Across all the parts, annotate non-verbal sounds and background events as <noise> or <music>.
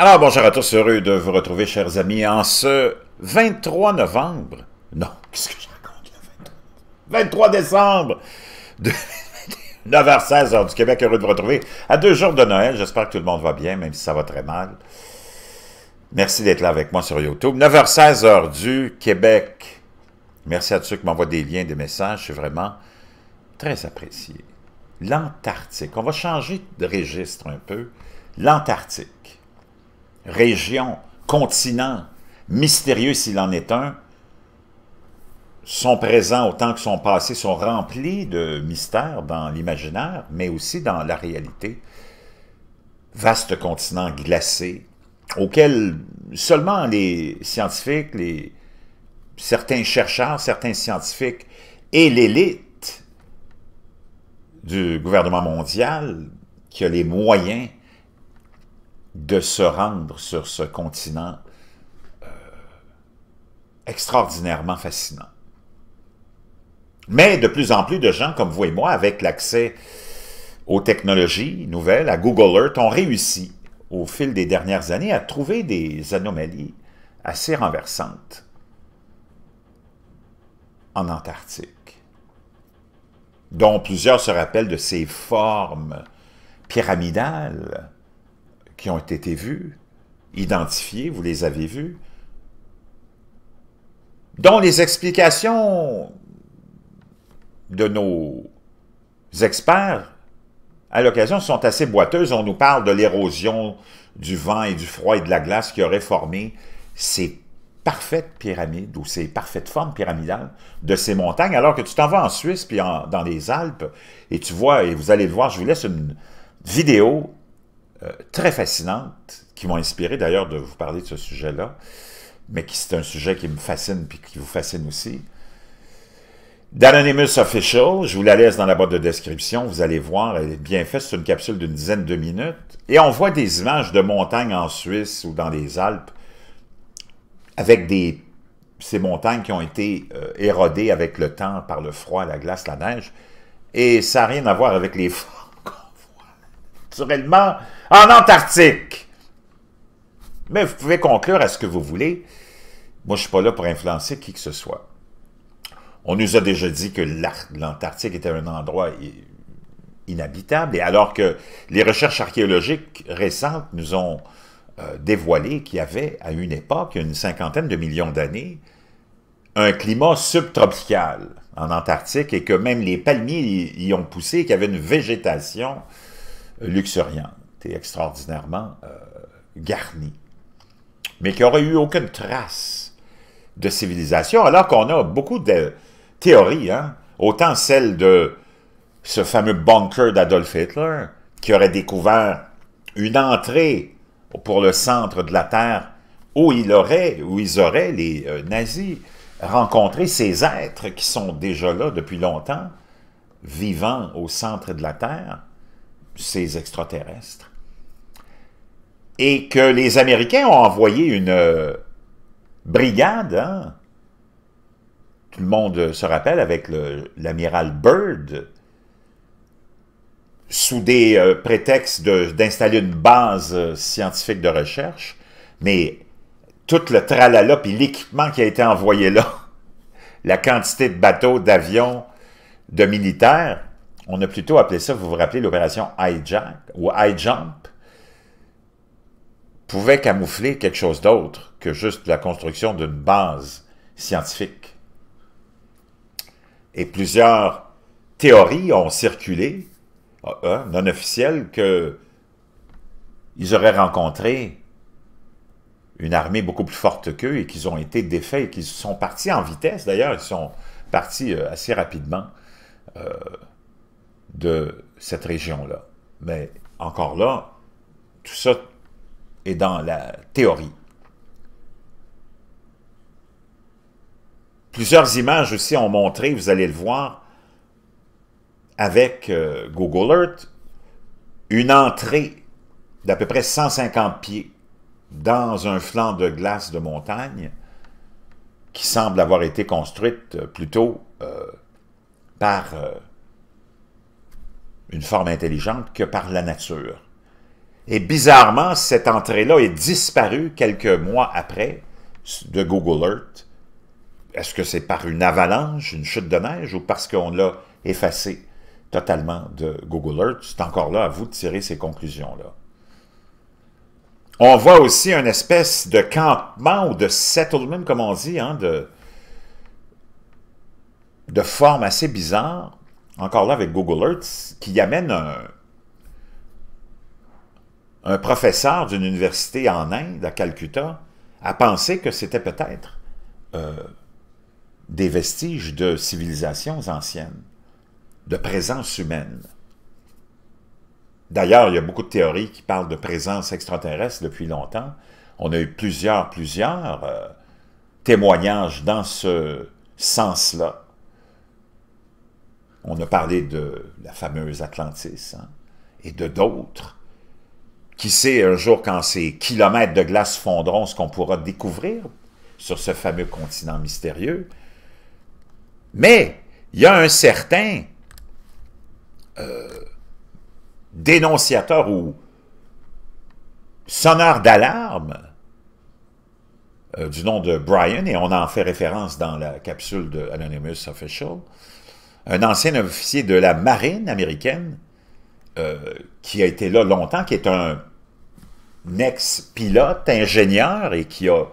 Alors, bonjour à tous, heureux de vous retrouver, chers amis, en ce 23 novembre. Non, qu'est-ce que je raconte le 23 23 décembre de 9h16 <laughs> du Québec, heureux de vous retrouver à deux jours de Noël. J'espère que tout le monde va bien, même si ça va très mal. Merci d'être là avec moi sur YouTube. 9h16 heure du Québec. Merci à tous ceux qui m'envoient des liens, des messages. C'est vraiment très apprécié. L'Antarctique. On va changer de registre un peu. L'Antarctique région, continent, mystérieux s'il en est un, sont présents autant que sont passés, sont remplis de mystères dans l'imaginaire, mais aussi dans la réalité. Vaste continent glacé, auquel seulement les scientifiques, les, certains chercheurs, certains scientifiques et l'élite du gouvernement mondial qui a les moyens de se rendre sur ce continent euh, extraordinairement fascinant. Mais de plus en plus de gens comme vous et moi, avec l'accès aux technologies nouvelles, à Google Earth, ont réussi au fil des dernières années à trouver des anomalies assez renversantes en Antarctique, dont plusieurs se rappellent de ces formes pyramidales qui ont été vus, identifiés, vous les avez vus, dont les explications de nos experts à l'occasion sont assez boiteuses. On nous parle de l'érosion du vent et du froid et de la glace qui aurait formé ces parfaites pyramides ou ces parfaites formes pyramidales de ces montagnes, alors que tu t'en vas en Suisse puis dans les Alpes et tu vois, et vous allez le voir, je vous laisse une vidéo euh, très fascinantes, qui m'ont inspiré d'ailleurs de vous parler de ce sujet-là, mais qui c'est un sujet qui me fascine puis qui vous fascine aussi. D'Anonymous Official, je vous la laisse dans la boîte de description, vous allez voir, elle est bien faite, c'est une capsule d'une dizaine de minutes. Et on voit des images de montagnes en Suisse ou dans les Alpes avec des, ces montagnes qui ont été euh, érodées avec le temps par le froid, la glace, la neige. Et ça n'a rien à voir avec les <laughs> naturellement en Antarctique. Mais vous pouvez conclure à ce que vous voulez. Moi, je ne suis pas là pour influencer qui que ce soit. On nous a déjà dit que l'Antarctique était un endroit inhabitable, et alors que les recherches archéologiques récentes nous ont euh, dévoilé qu'il y avait, à une époque, une cinquantaine de millions d'années, un climat subtropical en Antarctique, et que même les palmiers y, ont poussé, qu'il y avait une végétation luxuriante et extraordinairement garni, euh, garnie, mais qui aurait eu aucune trace de civilisation, alors qu'on a beaucoup de théories, hein. autant celle de ce fameux bunker d'Adolf Hitler, qui aurait découvert une entrée pour le centre de la Terre où, il aurait, où ils auraient, les euh, nazis, rencontré ces êtres qui sont déjà là depuis longtemps, vivant au centre de la Terre, ces extraterrestres et que les Américains ont envoyé une euh, brigade, hein. tout le monde euh, se rappelle, avec l'amiral Byrd, sous des euh, prétextes d'installer une base scientifique de recherche, mais tout le tralala, et l'équipement qui a été envoyé là, <laughs> la quantité de bateaux, d'avions, de militaires, on a plutôt appelé ça, vous vous rappelez, l'opération high jack ou high jump pouvait camoufler quelque chose d'autre que juste la construction d'une base scientifique. Et plusieurs théories ont circulé, euh, non officielles, qu'ils auraient rencontré une armée beaucoup plus forte qu'eux et qu'ils ont été défaits et qu'ils sont partis en vitesse. D'ailleurs, ils sont partis euh, assez rapidement. Euh, de cette région-là. Mais encore là, tout ça est dans la théorie. Plusieurs images aussi ont montré, vous allez le voir, avec euh, Google Earth, une entrée d'à peu près 150 pieds dans un flanc de glace de montagne qui semble avoir été construite euh, plutôt euh, par une forme intelligente que par la nature. Et bizarrement, cette entrée-là est disparue quelques mois après de Google Earth. Est-ce que c'est par une avalanche, une chute de neige, ou parce qu'on l'a effacé totalement de Google Earth? C'est encore là à vous de tirer ces conclusions-là. On voit aussi une espèce de campement ou de settlement, comme on dit, hein, de, de forme assez bizarre, encore là avec Google Earth, qui amène un, professeur d'une université en Inde, à Calcutta, à penser que c'était peut-être euh, des vestiges de civilisations anciennes, de présence humaine. D'ailleurs, il y a beaucoup de théories qui parlent de présence extraterrestre depuis longtemps. On a eu plusieurs, plusieurs euh, témoignages dans ce sens-là. On a parlé de la fameuse Atlantis hein, et de d'autres. Qui sait un jour quand ces kilomètres de glace fondront ce qu'on pourra découvrir sur ce fameux continent mystérieux. Mais il y a un certain euh, dénonciateur ou sonneur d'alarme euh, du nom de Brian, et on en fait référence dans la capsule de Anonymous Official, un ancien officier de la marine américaine euh, qui a été là longtemps, qui est un, ex-pilote, ingénieur et qui a,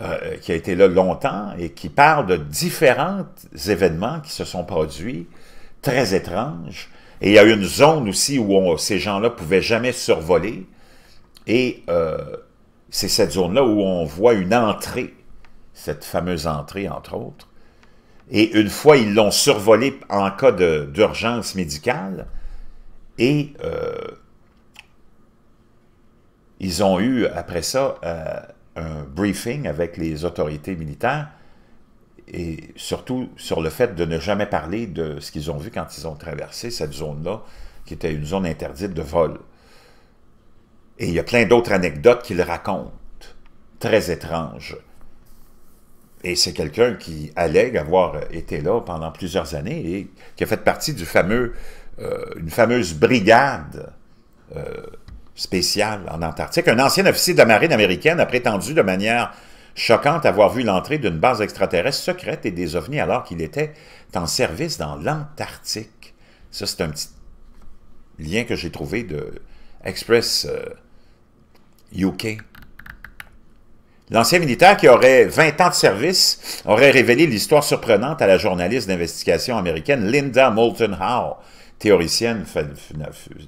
euh, qui a été là longtemps et qui parle de différents événements qui se sont produits, très étranges. Et il y a une zone aussi où ces gens-là pouvaient jamais survoler. Et euh, c'est cette zone-là où on voit une entrée, cette fameuse entrée, entre autres, et une fois, ils l'ont survolé en cas d'urgence médicale. Et euh, ils ont eu, après ça, euh, un briefing avec les autorités militaires et surtout sur le fait de ne jamais parler de ce qu'ils ont vu quand ils ont traversé cette zone-là, qui était une zone interdite de vol. Et il y a plein d'autres anecdotes qu'ils racontent, très étranges. Et c'est quelqu'un qui allègue avoir euh, été là pendant plusieurs années et qui a fait partie d'une fameux, euh, fameuse brigade euh, spéciale en Antarctique. Un ancien officier de la marine américaine a prétendu de manière choquante avoir vu l'entrée d'une base extraterrestre secrète et des ovnis alors qu'il était en service dans l'Antarctique. Ça, c'est un petit lien que j'ai trouvé de Express UK. L'ancien militaire qui aurait 20 ans de service aurait révélé l'histoire surprenante à la journaliste d'investigation américaine Linda Moulton Howe, théoricienne,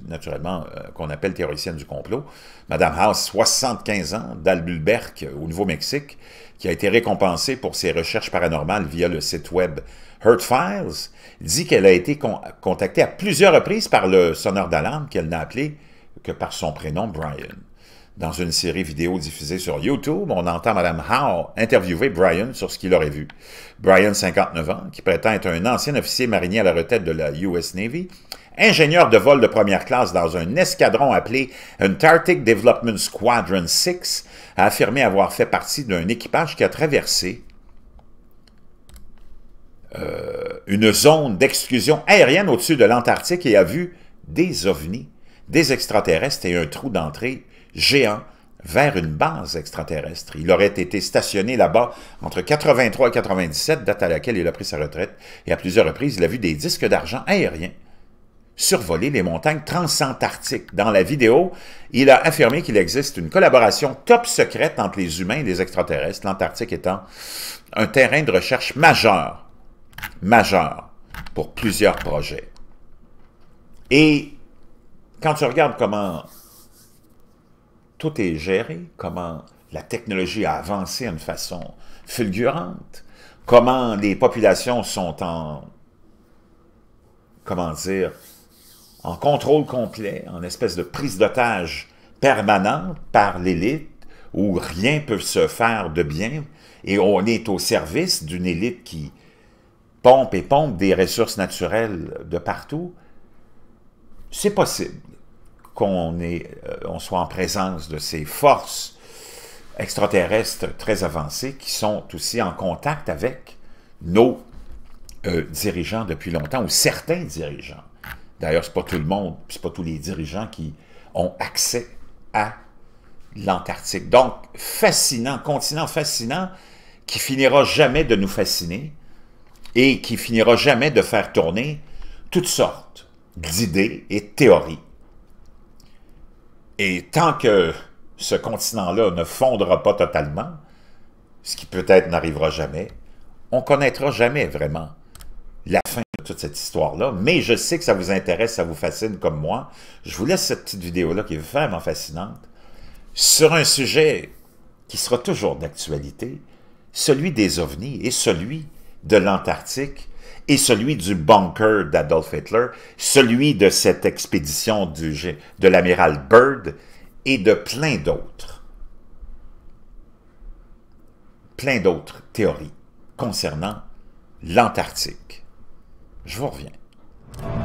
naturellement, euh, qu'on appelle théoricienne du complot. Madame Howe, 75 ans, d'Albuquerque, au Nouveau-Mexique, qui a été récompensée pour ses recherches paranormales via le site web Hurt Files, dit qu'elle a été contactée à plusieurs reprises par le sonneur d'alarme qu'elle n'a appelé que par son prénom Brian dans une série vidéo diffusée sur YouTube, on entend Mme Howe interviewer Brian sur ce qu'il aurait vu. Brian, 59 ans, qui prétend être un ancien officier marinier à la retraite de la US Navy, ingénieur de vol de première classe dans un escadron appelé Antarctic Development Squadron 6, a affirmé avoir fait partie d'un équipage qui a traversé euh, une zone d'exclusion aérienne au-dessus de l'Antarctique et a vu des ovnis, des extraterrestres et un trou d'entrée géant vers une base extraterrestre. Il aurait été stationné là-bas entre 83 et 97, date à laquelle il a pris sa retraite, et à plusieurs reprises, il a vu des disques d'argent aériens survoler les montagnes transantarctiques. Dans la vidéo, il a affirmé qu'il existe une collaboration top secrète entre les humains et les extraterrestres, l'Antarctique étant un terrain de recherche majeur, majeur pour plusieurs projets. Et quand tu regardes comment tout est géré, comment la technologie a avancé d'une façon fulgurante, comment les populations sont en, comment dire, en contrôle complet, en espèce de prise d'otage permanente par l'élite, où rien ne peut se faire de bien, et on est au service d'une élite qui pompe et pompe des ressources naturelles de partout, c'est possible qu'on euh, soit en présence de ces forces extraterrestres très avancées qui sont aussi en contact avec nos euh, dirigeants depuis longtemps, ou certains dirigeants. D'ailleurs, ce n'est pas tout le monde, ce n'est pas tous les dirigeants qui ont accès à l'Antarctique. Donc, fascinant, continent fascinant qui finira jamais de nous fasciner et qui finira jamais de faire tourner toutes sortes d'idées et de théories et tant que ce continent-là ne fondra pas totalement, ce qui peut-être n'arrivera jamais, on connaîtra jamais vraiment la fin de toute cette histoire-là, mais je sais que ça vous intéresse, ça vous fascine comme moi. Je vous laisse cette petite vidéo-là qui est vraiment fascinante sur un sujet qui sera toujours d'actualité, celui des ovnis et celui de l'Antarctique, et celui du bunker d'Adolf Hitler, celui de cette expédition du, de l'amiral Byrd et de plein d'autres. Plein d'autres théories concernant l'Antarctique. Je vous reviens.